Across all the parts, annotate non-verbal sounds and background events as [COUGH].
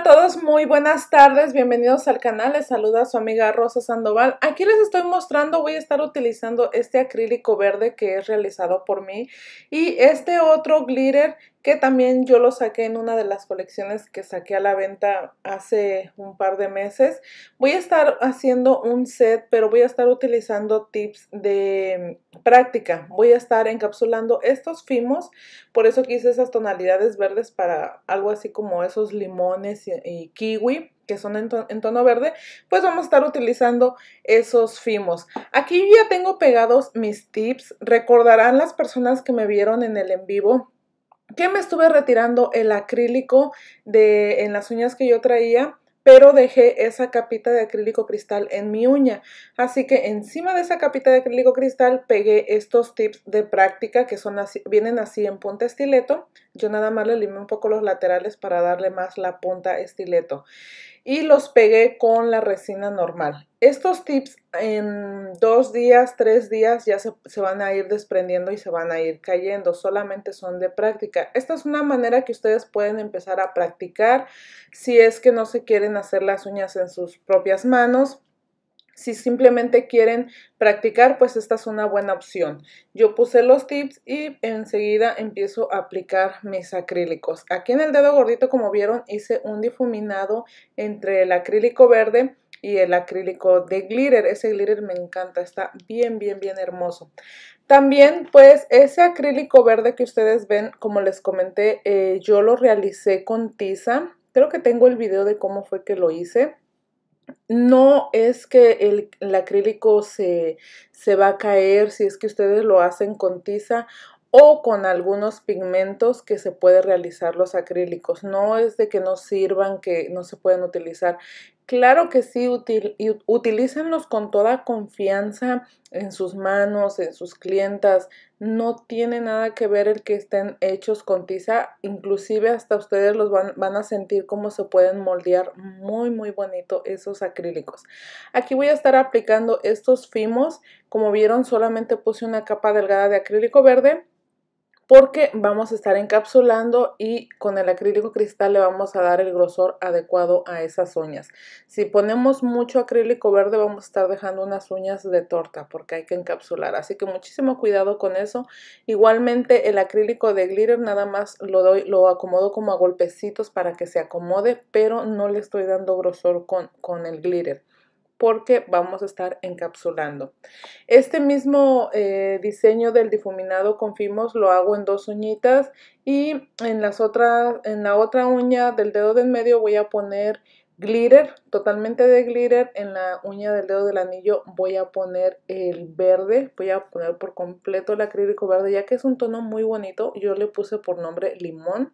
a todos, muy buenas tardes, bienvenidos al canal, les saluda su amiga Rosa Sandoval. Aquí les estoy mostrando, voy a estar utilizando este acrílico verde que es realizado por mí y este otro glitter que también yo lo saqué en una de las colecciones que saqué a la venta hace un par de meses. Voy a estar haciendo un set, pero voy a estar utilizando tips de mm, práctica. Voy a estar encapsulando estos fimos, por eso quise esas tonalidades verdes para algo así como esos limones y, kiwi que son en, tono verde, pues vamos a estar utilizando esos fimos. Aquí ya tengo pegados mis tips. Recordarán las personas que me vieron en el en vivo que me estuve retirando el acrílico de, en las uñas que yo traía, pero dejé esa capita de acrílico cristal en mi uña. Así que encima de esa capita de acrílico cristal pegué estos tips de práctica que son vienen así en punta estileto. Yo nada más le limé un poco los laterales para darle más la punta estileto y los pegué con la resina normal. Estos tips en dos días, tres días ya se, se, van a ir desprendiendo y se van a ir cayendo, solamente son de práctica. Esta es una manera que ustedes pueden empezar a practicar si es que no se quieren hacer las uñas en sus propias manos si simplemente quieren practicar, pues esta es una buena opción. Yo puse los tips y enseguida empiezo a aplicar mis acrílicos. Aquí en el dedo gordito, como vieron, hice un difuminado entre el acrílico verde y el acrílico de glitter. Ese glitter me encanta, está bien, bien, bien hermoso. También, pues, ese acrílico verde que ustedes ven, como les comenté, eh, yo lo realicé con tiza. Creo que tengo el video de cómo fue que lo hice no es que el, acrílico se, va a caer si es que ustedes lo hacen con tiza o con algunos pigmentos que se puede realizar los acrílicos. No es de que no sirvan, que no se pueden utilizar. Claro que sí, utilícenlos con toda confianza en sus manos, en sus clientas. No tiene nada que ver el que estén hechos con tiza. Inclusive hasta ustedes los van, van a sentir cómo se pueden moldear muy, muy bonito esos acrílicos. Aquí voy a estar aplicando estos fimos. Como vieron, solamente puse una capa delgada de acrílico verde porque vamos a estar encapsulando y con el acrílico cristal le vamos a dar el grosor adecuado a esas uñas. Si ponemos mucho acrílico verde vamos a estar dejando unas uñas de torta porque hay que encapsular, así que muchísimo cuidado con eso. Igualmente el acrílico de glitter nada más lo, doy, lo acomodo como a golpecitos para que se acomode, pero no le estoy dando grosor con, con el glitter porque vamos a estar encapsulando. Este mismo eh, diseño del difuminado con fimos lo hago en dos uñitas y en, las en la otra uña del dedo del medio voy a poner glitter, totalmente de glitter. En la uña del dedo del anillo voy a poner el verde, voy a poner por completo el acrílico verde, ya que es un tono muy bonito. Yo le puse por nombre limón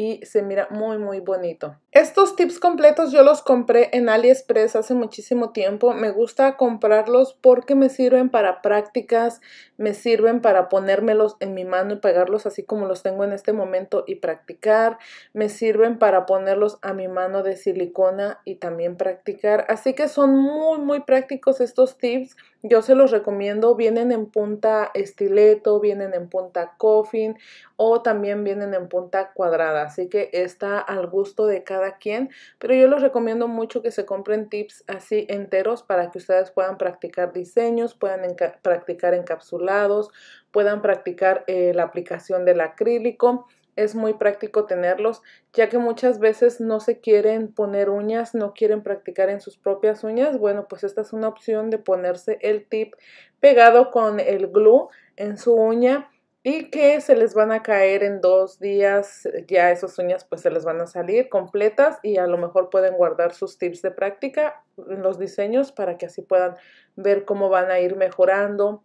y se mira muy muy bonito. Estos tips completos yo los compré en AliExpress hace muchísimo tiempo. Me gusta comprarlos porque me sirven para prácticas, me sirven para ponérmelos en mi mano y pegarlos así como los tengo en este momento y practicar. Me sirven para ponerlos a mi mano de silicona y también practicar. Así que son muy muy prácticos estos tips. Yo se los recomiendo, vienen en punta estileto, vienen en punta coffin o también vienen en punta cuadrada, así que está al gusto de cada quien, pero yo los recomiendo mucho que se compren tips así enteros para que ustedes puedan practicar diseños, puedan practicar encapsulados, puedan practicar eh, la aplicación del acrílico es muy práctico tenerlos, ya que muchas veces no se quieren poner uñas, no quieren practicar en sus propias uñas. Bueno, pues esta es una opción de ponerse el tip pegado con el glue en su uña y que se les van a caer en dos días, ya esas uñas pues se les van a salir completas y a lo mejor pueden guardar sus tips de práctica los diseños para que así puedan ver cómo van a ir mejorando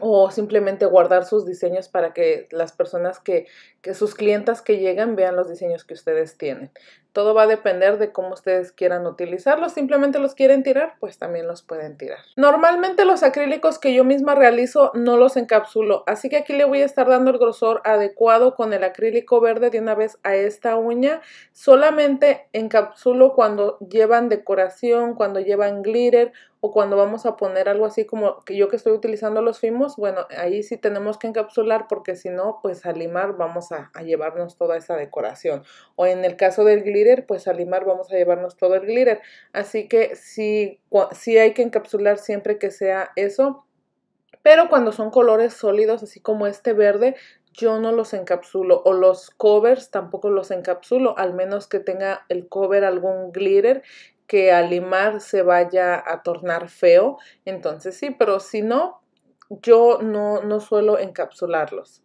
o simplemente guardar sus diseños para que las personas que, que sus clientas que llegan vean los diseños que ustedes tienen. Todo va a depender de cómo ustedes quieran utilizarlos. Simplemente los quieren tirar, pues también los pueden tirar. Normalmente los acrílicos que yo misma realizo no los encapsulo, así que aquí le voy a estar dando el grosor adecuado con el acrílico verde de una vez a esta uña. Solamente encapsulo cuando llevan decoración, cuando llevan glitter o cuando vamos a poner algo así como que yo que estoy utilizando los fimos, bueno, ahí sí tenemos que encapsular porque si no, pues al limar vamos a, a llevarnos toda esa decoración. O en el caso del glitter, pues a limar vamos a llevarnos todo el glitter. Así que si si hay que encapsular siempre que sea eso. Pero cuando son colores sólidos, así como este verde, yo no los encapsulo o los covers tampoco los encapsulo, al menos que tenga el cover algún glitter que al limar se vaya a tornar feo. Entonces sí, pero si no, yo no, no suelo encapsularlos.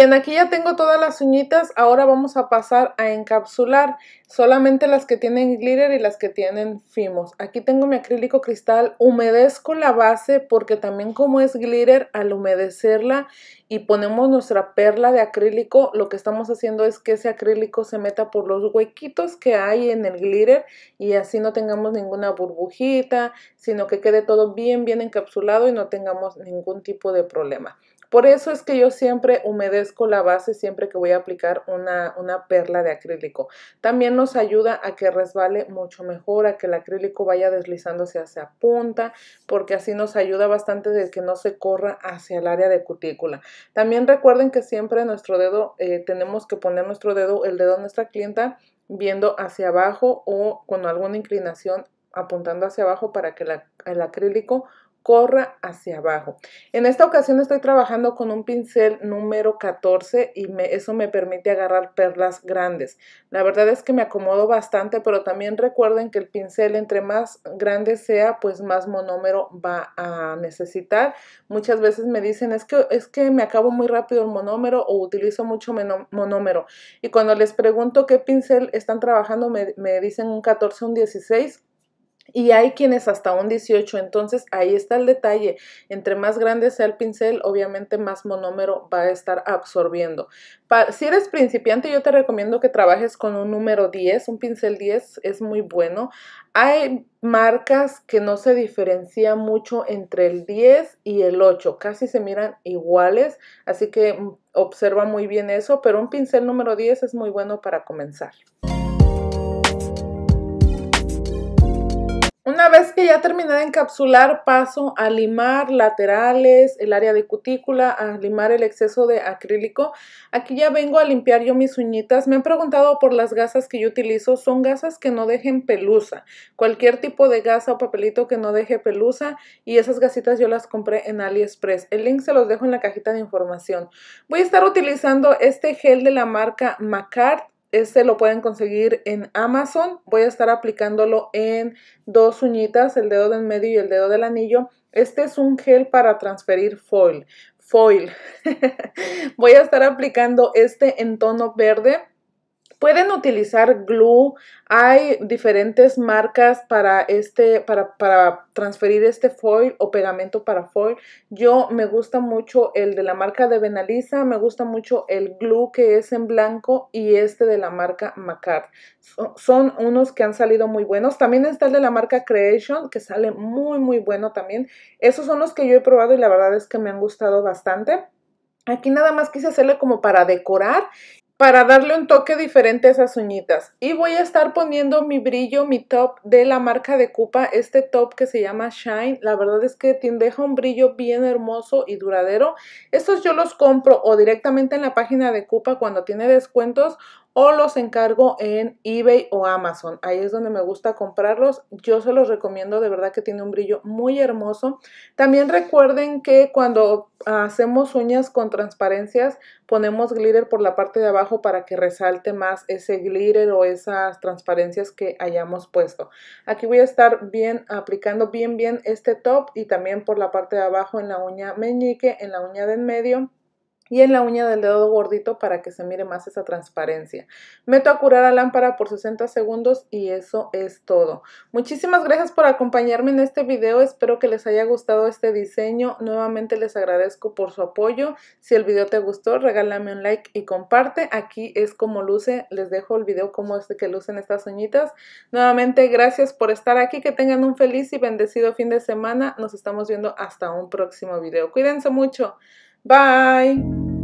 bien, aquí ya tengo todas las uñitas, ahora vamos a pasar a encapsular solamente las que tienen glitter y las que tienen fimos. Aquí tengo mi acrílico cristal, humedezco la base porque también como es glitter, al humedecerla y ponemos nuestra perla de acrílico, lo que estamos haciendo es que ese acrílico se meta por los huequitos que hay en el glitter y así no tengamos ninguna burbujita, sino que quede todo bien, bien encapsulado y no tengamos ningún tipo de problema. Por eso es que yo siempre humedezco la base siempre que voy a aplicar una, perla de acrílico. También nos ayuda a que resbale mucho mejor, a que el acrílico vaya deslizándose hacia punta, porque así nos ayuda bastante de que no se corra hacia el área de cutícula. También recuerden que siempre nuestro dedo, eh, tenemos que poner nuestro dedo, el dedo de nuestra clienta, viendo hacia abajo o con alguna inclinación apuntando hacia abajo para que el acrílico corra hacia abajo. En esta ocasión estoy trabajando con un pincel número 14 y me, eso me permite agarrar perlas grandes. La verdad es que me acomodo bastante, pero también recuerden que el pincel entre más grande sea, pues más monómero va a necesitar. Muchas veces me dicen, es que, es que me acabo muy rápido el monómero o utilizo mucho monómero. Y cuando les pregunto qué pincel están trabajando, me, me dicen un 14, un 16 y hay quienes hasta un 18, entonces ahí está el detalle. Entre más grande sea el pincel, obviamente más monómero va a estar absorbiendo. si eres principiante, yo te recomiendo que trabajes con un número 10, un pincel 10 es muy bueno. Hay marcas que no se diferencian mucho entre el 10 y el 8, casi se miran iguales, así que mm, observa muy bien eso, pero un pincel número 10 es muy bueno para comenzar. Una vez que ya terminé de encapsular, paso a limar laterales, el área de cutícula, a limar el exceso de acrílico. Aquí ya vengo a limpiar yo mis uñitas. Me han preguntado por las gasas que yo utilizo. Son gasas que no dejen pelusa. Cualquier tipo de gasa o papelito que no deje pelusa. Y esas gasitas yo las compré en AliExpress. El link se los dejo en la cajita de información. Voy a estar utilizando este gel de la marca Macart. Este lo pueden conseguir en Amazon. Voy a estar aplicándolo en dos uñitas, el dedo del medio y el dedo del anillo. Este es un gel para transferir foil. Foil. [LAUGHS] Voy a estar aplicando este en tono verde. Pueden utilizar glue. Hay diferentes marcas para este, para, transferir este foil o pegamento para foil. Yo me gusta mucho el de la marca de Benalisa, me gusta mucho el glue que es en blanco y este de la marca Macart. son unos que han salido muy buenos. También está el de la marca Creation que sale muy muy bueno también. Esos son los que yo he probado y la verdad es que me han gustado bastante. Aquí nada más quise hacerle como para decorar para darle un toque diferente a esas uñitas. Y voy a estar poniendo mi brillo, mi top de la marca de Cupa, este top que se llama Shine. La verdad es que te deja un brillo bien hermoso y duradero. Estos yo los compro o directamente en la página de Cupa cuando tiene descuentos o los encargo en eBay o Amazon. Ahí es donde me gusta comprarlos. Yo se los recomiendo, de verdad que tiene un brillo muy hermoso. También recuerden que cuando hacemos uñas con transparencias, ponemos glitter por la parte de abajo para que resalte más ese glitter o esas transparencias que hayamos puesto. Aquí voy a estar bien aplicando bien bien este top y también por la parte de abajo en la uña meñique, en la uña de en medio y en la uña del dedo gordito para que se mire más esa transparencia. Meto a curar la lámpara por 60 segundos y eso es todo. Muchísimas gracias por acompañarme en este video, espero que les haya gustado este diseño, nuevamente les agradezco por su apoyo, si el video te gustó regálame un like y comparte, aquí es como luce, les dejo el video como este que lucen estas uñitas. Nuevamente gracias por estar aquí, que tengan un feliz y bendecido fin de semana, nos estamos viendo hasta un próximo video, cuídense mucho. Bye.